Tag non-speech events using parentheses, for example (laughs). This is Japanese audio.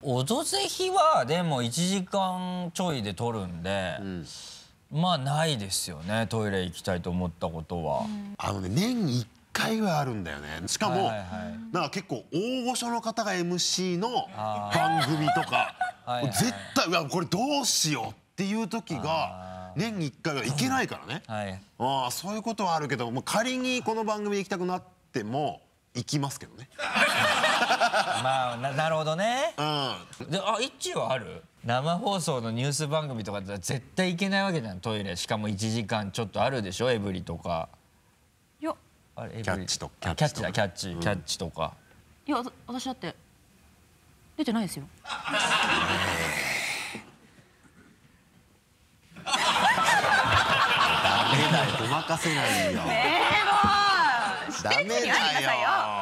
「オドぜひ」はでも1時間ちょいで撮るんでまあないですよねトイレ行きたいと思ったことは。あのね年1回はあるんだよねしかもなんか結構大御所の方が MC の番組とか (laughs) 絶対「わこれどうしよう」っていう時が年に1回は行けないからねそういうことはあるけど仮にこの番組行きたくなっても行きますけどね。(laughs) まあなるほどねうんであ一応はある生放送のニュース番組とかだったら絶対行けないわけじゃんトイレしかも1時間ちょっとあるでしょエブリとかいやあれエブリキャッチとキャッチだキャッチ、キャッチとかいや私だって出てないですよダメだよごまかせないよねえもうダメだよ